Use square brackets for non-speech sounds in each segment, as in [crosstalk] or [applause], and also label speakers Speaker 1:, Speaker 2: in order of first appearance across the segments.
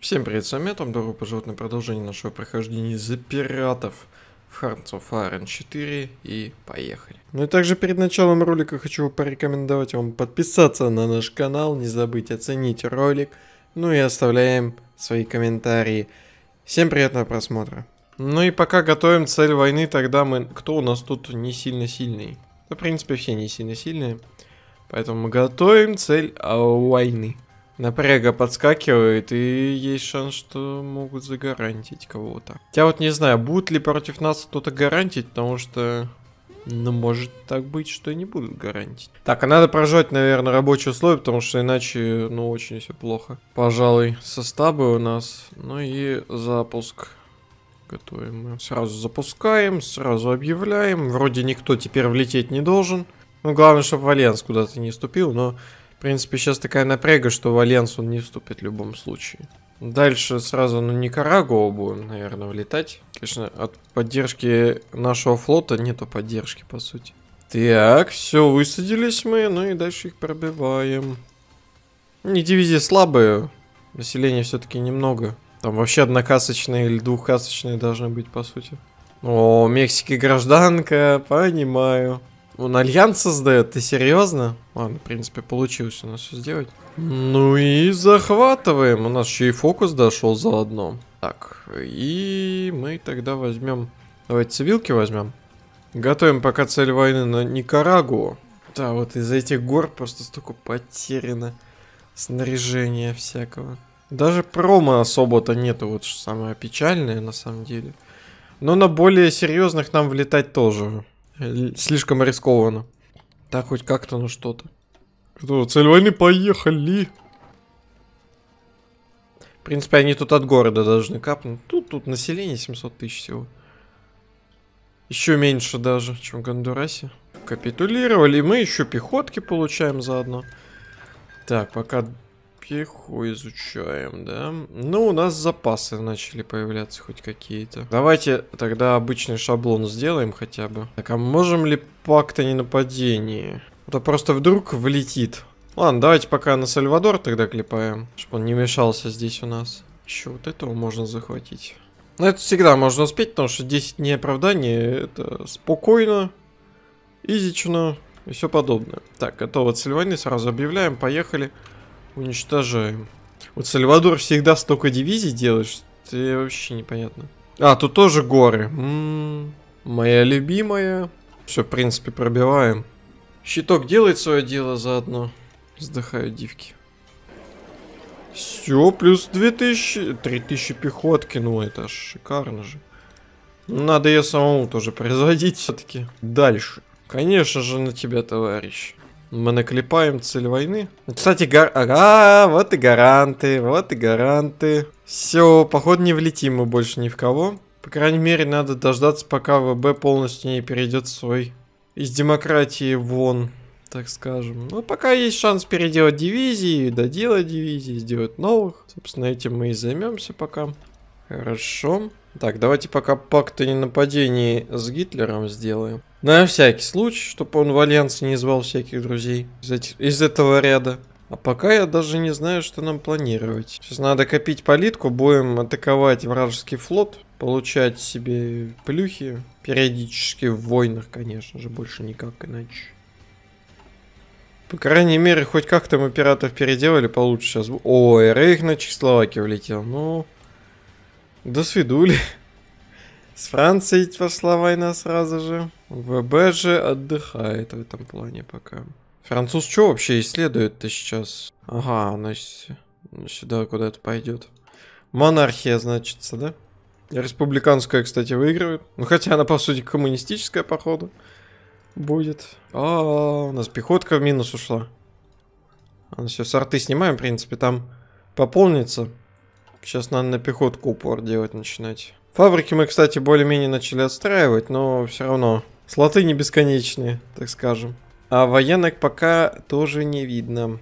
Speaker 1: Всем привет, с вами Том, добро пожаловать на продолжение нашего прохождения за пиратов в Hearts of Iron 4 и поехали. Ну и также перед началом ролика хочу порекомендовать вам подписаться на наш канал, не забыть оценить ролик, ну и оставляем свои комментарии. Всем приятного просмотра. Ну и пока готовим цель войны, тогда мы... Кто у нас тут не сильно сильный? Да, в принципе, все не сильно сильные. Поэтому мы готовим цель а, войны. Напряга подскакивает, и есть шанс, что могут загарантить кого-то. Я вот не знаю, будут ли против нас кто-то гарантить, потому что... Ну, может так быть, что и не будут гарантить. Так, а надо прожать, наверное, рабочие условия, потому что иначе, ну, очень все плохо. Пожалуй, составы у нас. Ну и запуск готовим мы. Сразу запускаем, сразу объявляем. Вроде никто теперь влететь не должен. Ну, главное, чтобы Валенс куда-то не ступил, но в принципе, сейчас такая напряга, что в Альянс он не вступит в любом случае. Дальше сразу на Никарагуа будем, наверное, влетать. Конечно, от поддержки нашего флота нету поддержки, по сути. Так, все, высадились мы, ну и дальше их пробиваем. Не дивизии слабые, населения все-таки немного. Там вообще однокасочные или двухкасочные должны быть, по сути. О, Мексики гражданка, понимаю. Он альянс создает, ты серьезно? Ладно, в принципе, получилось у нас все сделать. Ну и захватываем. У нас еще и фокус дошел заодно. Так, и мы тогда возьмем... Давайте цивилки возьмем. Готовим пока цель войны на Никарагу. Да, вот из этих гор просто столько потеряно снаряжения всякого. Даже промо особо-то нету, вот что самое печальное на самом деле. Но на более серьезных нам влетать тоже Слишком рискованно. Так хоть как-то, ну что-то. Цель войны, поехали. В принципе, они тут от города должны капнуть. Тут, тут население 700 тысяч всего. Еще меньше даже, чем в Гондурасе. Капитулировали, мы еще пехотки получаем заодно. Так, пока копьеху изучаем, да? Ну, у нас запасы начали появляться хоть какие-то. Давайте тогда обычный шаблон сделаем хотя бы. Так, а можем ли пакт о ненападении? Это а просто вдруг влетит. Ладно, давайте пока на Сальвадор тогда клепаем, чтобы он не мешался здесь у нас. Еще вот этого можно захватить. Но это всегда можно успеть, потому что 10 дней оправдания это спокойно, изично и все подобное. Так, готово от сразу объявляем, поехали. Поехали. Уничтожаем. Вот Сальвадор всегда столько дивизий делает, что ты вообще непонятно. А, тут тоже горы. М м-м, -м, моя любимая. Все, в принципе, пробиваем. Щиток делает свое дело заодно. Вздыхаю дивки. Все, плюс 2000... 3000 пехотки, ну это ж шикарно же. Ну, надо ее самому тоже производить все-таки. Дальше. Конечно же на тебя, товарищ. Мы наклепаем цель войны. Кстати, гор... Ага, вот и гаранты, вот и гаранты. Все, походу не влетим мы больше ни в кого. По крайней мере, надо дождаться, пока ВБ полностью не перейдет свой из демократии вон, так скажем. Ну, пока есть шанс переделать дивизии, доделать дивизии, сделать новых. Собственно, этим мы и займемся пока. Хорошо. Так, давайте пока пакт о ненападении с Гитлером сделаем. На всякий случай, чтобы он в Альянсе не звал всяких друзей из, этих, из этого ряда. А пока я даже не знаю, что нам планировать. Сейчас надо копить политку, будем атаковать вражеский флот, получать себе плюхи. Периодически в войнах, конечно же, больше никак иначе. По крайней мере, хоть как-то мы пиратов переделали получше сейчас. Ой, Рейх на Чехословакию влетел. Ну, до свидули. С Францией пошла война сразу же. ВБ же отдыхает в этом плане пока. Француз что вообще исследует-то сейчас? Ага, она сюда куда-то пойдет. Монархия, значится, да? Республиканская, кстати, выигрывает. Ну, хотя она, по сути, коммунистическая, походу, будет. А, -а, -а у нас пехотка в минус ушла. Она Все, сорты снимаем, в принципе, там пополнится. Сейчас надо на пехотку упор делать начинать. Фабрики мы, кстати, более-менее начали отстраивать, но все равно. Слоты не бесконечные, так скажем. А военных пока тоже не видно.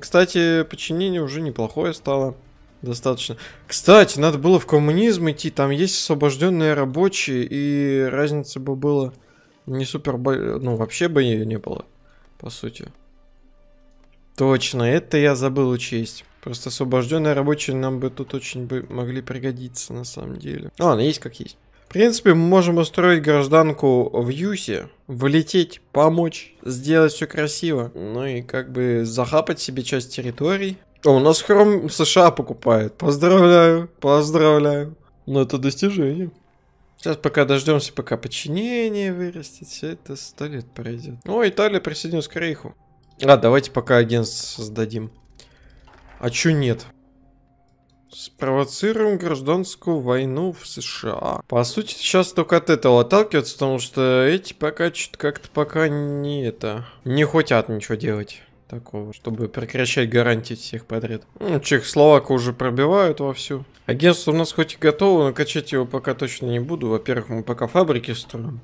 Speaker 1: Кстати, подчинение уже неплохое стало. Достаточно. Кстати, надо было в коммунизм идти. Там есть освобожденные рабочие, и разница бы была не супер... Ну, вообще бы ее не было, по сути. Точно, это я забыл учесть. Просто освобожденные рабочие нам бы тут очень бы могли пригодиться на самом деле. Ладно, есть как есть. В принципе, мы можем устроить гражданку в Юсе, влететь, помочь, сделать все красиво. Ну и как бы захапать себе часть территорий. О, у нас Хром США покупает. Поздравляю, поздравляю. Но ну, это достижение. Сейчас пока дождемся, пока подчинение вырастет, все это сто лет пройдет. О, Италия присоединилась к Рейху. А, давайте пока агентство создадим. А чё нет? Спровоцируем гражданскую войну в США. По сути, сейчас только от этого отталкиваться, потому что эти пока что-то как-то пока не это... Не хотят ничего делать такого, чтобы прекращать гарантии всех подряд. Ну, Чехословака уже пробивают вовсю. Агентство у нас хоть и готово, но качать его пока точно не буду. Во-первых, мы пока фабрики строим.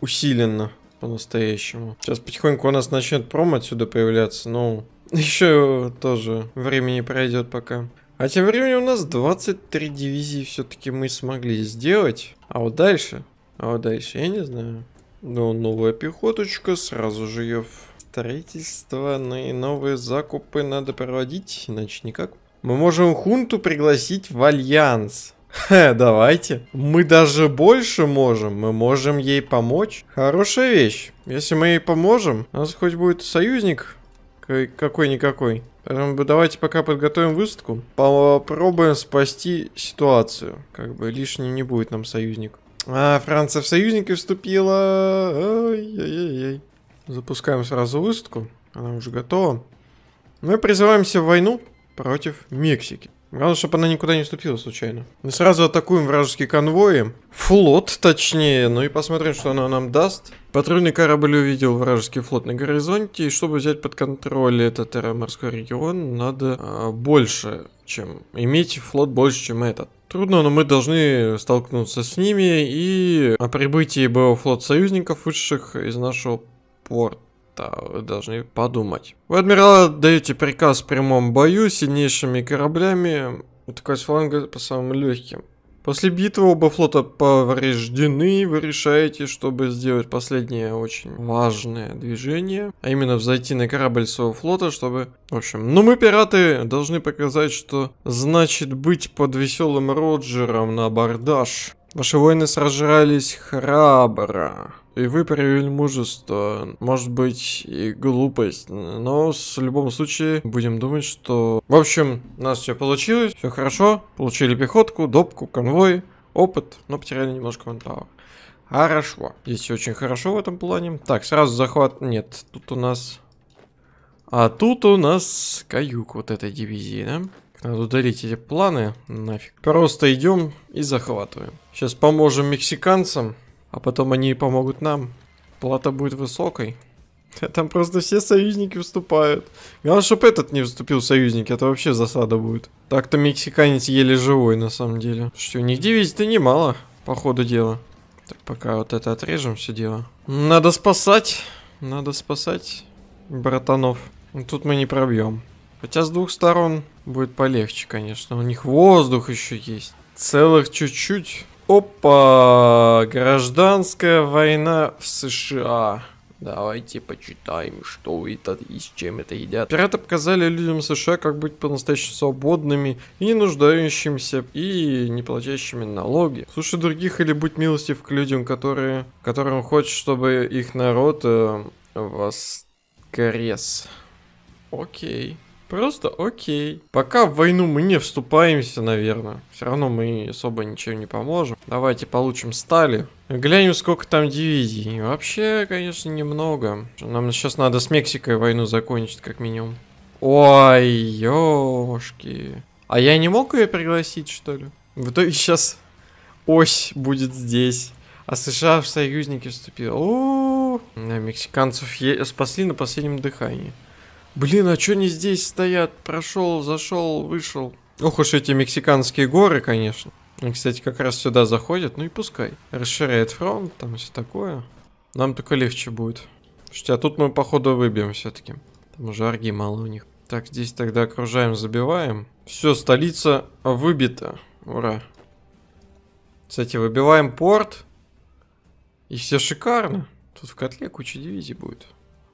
Speaker 1: Усиленно, по-настоящему. Сейчас потихоньку у нас начнет пром отсюда появляться, но... Еще тоже времени пройдет пока. А тем временем у нас 23 дивизии все-таки мы смогли сделать. А вот дальше? А вот дальше я не знаю. Но ну, новая пехоточка, сразу же ее в строительство, ну и новые закупы надо проводить, иначе никак. Мы можем хунту пригласить в альянс. Ха, давайте. Мы даже больше можем. Мы можем ей помочь. Хорошая вещь. Если мы ей поможем, у нас хоть будет союзник какой-никакой. Поэтому давайте пока подготовим выставку. Попробуем спасти ситуацию. Как бы лишним не будет нам союзник. А, Франция в союзники вступила. Ай-яй-яй. Запускаем сразу выставку. Она уже готова. Мы призываемся в войну против Мексики. Главное, чтобы она никуда не ступила случайно. Мы сразу атакуем вражеские конвои. Флот, точнее. Ну и посмотрим, что она нам даст. Патрульный корабль увидел вражеский флот на горизонте. И чтобы взять под контроль этот морской регион, надо э, больше, чем... Иметь флот больше, чем этот. Трудно, но мы должны столкнуться с ними. И о прибытии боевого флот союзников, вышедших из нашего порта вы должны подумать. Вы, адмирал, даете приказ в прямом бою с сильнейшими кораблями, атаковать фланга по самым легким. После битвы оба флота повреждены, вы решаете, чтобы сделать последнее очень важное движение, а именно взойти на корабль своего флота, чтобы... В общем, ну мы, пираты, должны показать, что значит быть под веселым Роджером на абордаж. Ваши воины сражались храбро, и вы проявили мужество, может быть и глупость, но в любом случае будем думать, что... В общем, у нас все получилось, все хорошо, получили пехотку, допку, конвой, опыт, но потеряли немножко вантауэр. Хорошо, здесь очень хорошо в этом плане. Так, сразу захват... Нет, тут у нас... А тут у нас каюк вот этой дивизии, да? Надо удалить эти планы нафиг. Просто идем и захватываем. Сейчас поможем мексиканцам, а потом они помогут нам. Плата будет высокой. [laughs] Там просто все союзники вступают. Главное, чтобы этот не вступил в союзники, это а вообще засада будет. Так-то мексиканец еле живой, на самом деле. Что, у них дивизий-то немало, по ходу дела. Так, пока вот это отрежем все дело. Надо спасать, надо спасать братанов. Тут мы не пробьем. Хотя с двух сторон будет полегче, конечно. У них воздух еще есть. Целых чуть-чуть. Опа! Гражданская война в США. Давайте почитаем, что это и с чем это едят. Пираты показали людям США, как быть по-настоящему свободными и не нуждающимся, и не платящими налоги. Слушай других или будь милостив к людям, которые, которым хочет, чтобы их народ э, воскрес. Окей. Просто окей. Пока в войну мы не вступаемся, наверное. Все равно мы особо ничем не поможем. Давайте получим стали. Глянем, сколько там дивизий. Вообще, конечно, немного. Нам сейчас надо с Мексикой войну закончить, как минимум. Ой, ёшки. А я не мог ее пригласить, что ли? В итоге сейчас ось будет здесь. А США в союзники вступил. О, -о, -о, -о. мексиканцев спасли на последнем дыхании. Блин, а что они здесь стоят? Прошел, зашел, вышел. Ох уж эти мексиканские горы, конечно. Они, кстати, как раз сюда заходят, ну и пускай. Расширяет фронт, там все такое. Нам только легче будет. Слушайте, а тут мы, походу, выбьем все-таки. Там уже арги мало у них. Так, здесь тогда окружаем, забиваем. Все, столица выбита. Ура. Кстати, выбиваем порт. И все шикарно. Тут в котле куча дивизий будет.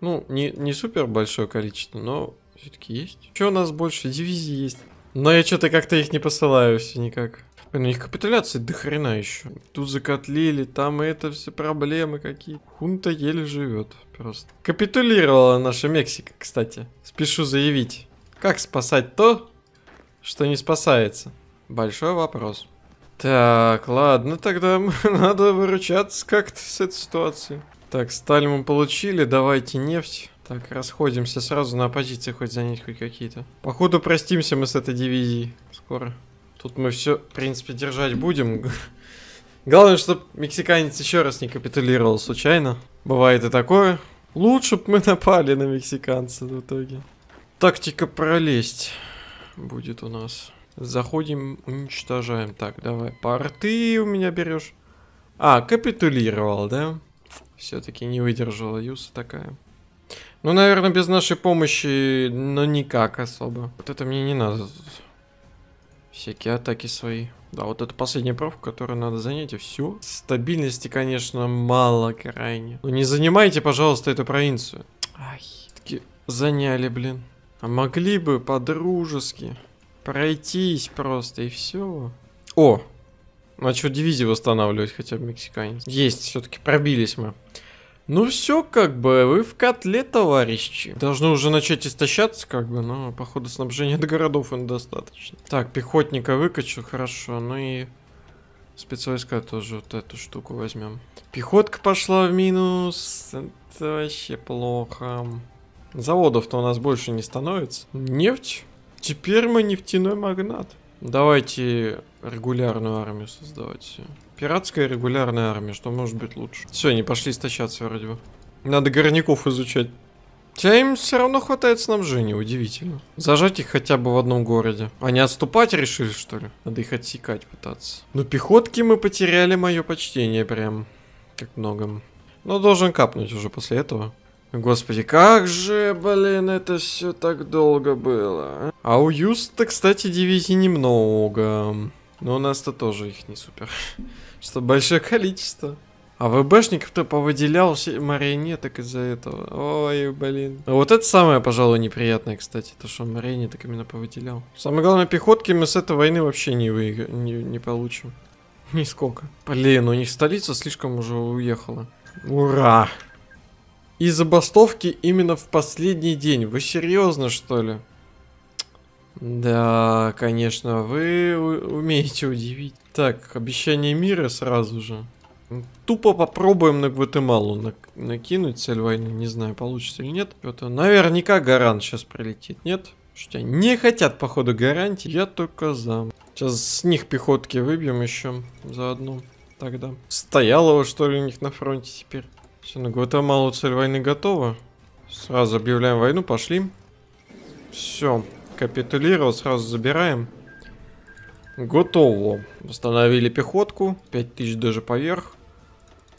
Speaker 1: Ну, не, не супер большое количество, но все-таки есть. Что у нас больше? Дивизии есть. Но я что-то как-то их не посылаю все никак. Блин, у них капитуляции дохрена еще. Тут закотлили, там это все проблемы какие. Хунта еле живет просто. Капитулировала наша Мексика, кстати. Спешу заявить. Как спасать то, что не спасается? Большой вопрос. Так, ладно, тогда [laughs] надо выручаться как-то с этой ситуации. Так, сталь мы получили, давайте нефть. Так, расходимся сразу на позиции хоть занять хоть какие-то. Походу простимся мы с этой дивизией скоро. Тут мы все, в принципе, держать будем. [laughs] Главное, чтобы мексиканец еще раз не капитулировал случайно. Бывает и такое. Лучше бы мы [laughs] напали на мексиканца в итоге. Тактика пролезть будет у нас. Заходим, уничтожаем. Так, давай, порты у меня берешь. А, капитулировал, да? Все-таки не выдержала Юса такая. Ну, наверное, без нашей помощи, но никак особо. Вот это мне не надо. Всякие атаки свои. Да, вот это последняя правка, которую надо занять, и все. Стабильности, конечно, мало крайне. Но ну, не занимайте, пожалуйста, эту провинцию. Ай, таки заняли, блин. А могли бы по-дружески пройтись просто, и все. О, ну а что дивизию восстанавливать хотя бы мексиканец? Есть, все-таки пробились мы. Ну все, как бы, вы в котле, товарищи. Должны уже начать истощаться, как бы, но походу снабжения [laughs] до городов им достаточно. Так, пехотника выкачу, хорошо, ну и спецвойска тоже вот эту штуку возьмем. Пехотка пошла в минус, это вообще плохо. Заводов-то у нас больше не становится. Нефть, теперь мы нефтяной магнат. Давайте Регулярную армию создавать. Пиратская регулярная армия, что может быть лучше? Все, не пошли истощаться вроде бы. Надо горняков изучать. Хотя им все равно хватает снабжения, удивительно. Зажать их хотя бы в одном городе. Они отступать решили, что ли? Надо их отсекать пытаться. Но ну, пехотки мы потеряли мое почтение прям. Как многом. Но должен капнуть уже после этого. Господи, как же, блин, это все так долго было. А, а у Юста, кстати, девяти немного. Но у нас-то тоже их не супер. [laughs] Что большое количество. А ВБшников-то повыделял марионеток из-за этого. Ой, блин. А вот это самое, пожалуй, неприятное, кстати, то, что марионеток именно повыделял. Самое главное, пехотки мы с этой войны вообще не, выигр... не, не получим. [laughs] Нисколько. Блин, у них столица слишком уже уехала. Ура! И забастовки именно в последний день. Вы серьезно, что ли? Да, конечно, вы умеете удивить. Так, обещание мира сразу же. Тупо попробуем на Гватемалу на накинуть цель войны. Не знаю, получится или нет. Это наверняка гарант сейчас прилетит, нет? Что не хотят, походу, гарантии. Я только за. Сейчас с них пехотки выбьем еще заодно. Тогда. Стояло его что ли, у них на фронте теперь. Все, на Гватемалу цель войны готова. Сразу объявляем войну, пошли. Все, капитулировал, сразу забираем. Готово. Восстановили пехотку. 5000 даже поверх.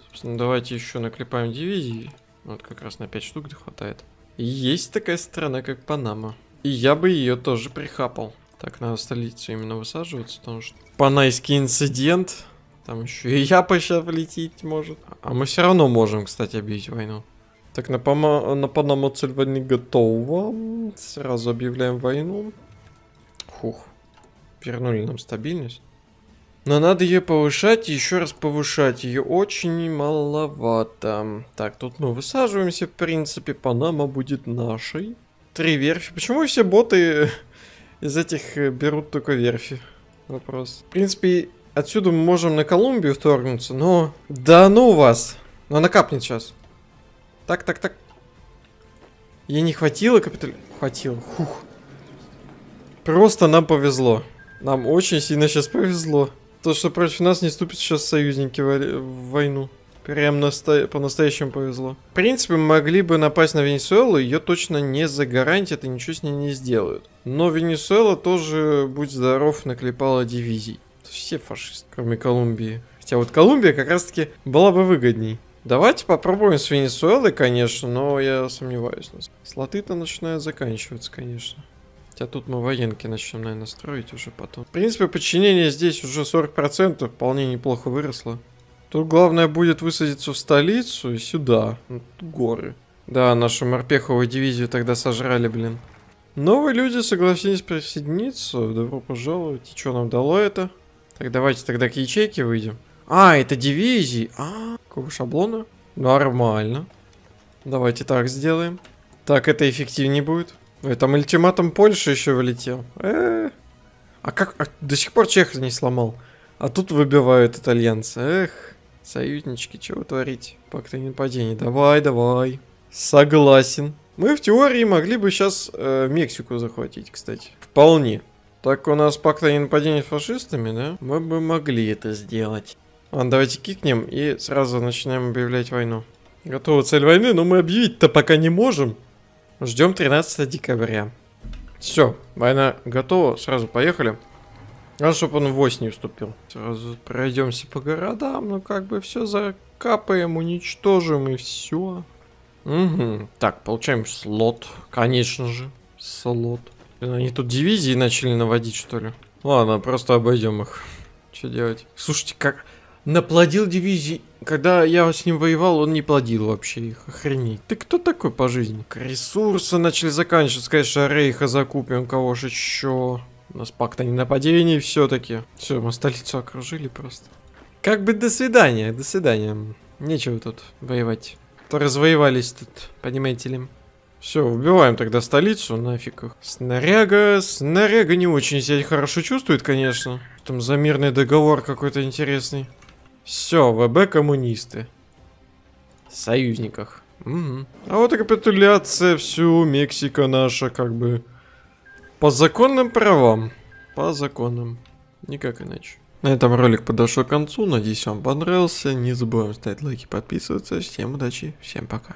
Speaker 1: Собственно, давайте еще наклепаем дивизии. Вот как раз на 5 штук хватает. Есть такая страна, как Панама. И я бы ее тоже прихапал. Так, надо столицу именно высаживаться, потому что панайский инцидент. Там еще и я сейчас [laughs] влететь может. А мы все равно можем, кстати, объявить войну. Так, на, помо... на Панаму готова, Сразу объявляем войну. Фух. Вернули нам стабильность. Но надо ее повышать и еще раз повышать. Ее очень маловато. Так, тут мы высаживаемся, в принципе. Панама будет нашей. Три верфи. Почему все боты [laughs] из этих э, берут только верфи? Вопрос. В принципе, отсюда мы можем на Колумбию вторгнуться, но... Да ну вас! Но накапнет сейчас. Так, так, так. Ей не хватило капитали... Хватило. Фух. Просто нам повезло. Нам очень сильно сейчас повезло. То, что против нас не ступят сейчас союзники в, войну. Прям наста... по-настоящему повезло. В принципе, могли бы напасть на Венесуэлу, ее точно не загарантят и ничего с ней не сделают. Но Венесуэла тоже, будь здоров, наклепала дивизий. Все фашисты, кроме Колумбии. Хотя вот Колумбия как раз-таки была бы выгодней. Давайте попробуем с Венесуэлой, конечно, но я сомневаюсь. Слоты-то начинают заканчиваться, конечно. Хотя тут мы военки начнем, наверное, строить уже потом. В принципе, подчинение здесь уже 40% вполне неплохо выросло. Тут главное будет высадиться в столицу и сюда, горы. Да, нашу морпеховую дивизию тогда сожрали, блин. Новые люди согласились присоединиться. Добро пожаловать. И что нам дало это? Так давайте тогда к ячейке выйдем. А, это дивизии. А, какого шаблона? Нормально. Давайте так сделаем. Так, это эффективнее будет. Ой, там ультиматум Польши еще вылетел. Э -э -э. А как? А, до сих пор чех не сломал. А тут выбивают итальянцы. Эх, союзнички, чего творить? Пакты нападений. Давай, давай. Согласен. Мы в теории могли бы сейчас э, Мексику захватить, кстати. Вполне. Так у нас пакт о ненападении с фашистами, да? Мы бы могли это сделать. Ладно, давайте кикнем и сразу начинаем объявлять войну. Готова цель войны, но мы объявить-то пока не можем. Ждем 13 декабря. Все, война готова, сразу поехали. А чтобы он в не уступил. Сразу пройдемся по городам, ну как бы все закапаем, уничтожим и все. Угу. Так, получаем слот, конечно же. Слот. Они тут дивизии начали наводить, что ли? Ладно, просто обойдем их. Что делать? Слушайте, как... Наплодил дивизии. Когда я с ним воевал, он не плодил вообще их. Охренеть. Ты кто такой по жизни? Ресурсы начали заканчиваться. Конечно, Рейха закупим. Кого же еще? У нас пакт о ненападении все-таки. Все, мы столицу окружили просто. Как бы до свидания, до свидания. Нечего тут воевать. То развоевались тут, понимаете ли. Все, убиваем тогда столицу, нафиг их. Снаряга, снаряга не очень себя хорошо чувствует, конечно. Там за мирный договор какой-то интересный. Все, ВБ коммунисты. В союзниках. Угу. А вот капитуляция, всю Мексика наша, как бы. По законным правам. По законам, Никак иначе. На этом ролик подошел к концу. Надеюсь, вам понравился. Не забываем ставить лайки, подписываться. Всем удачи, всем пока.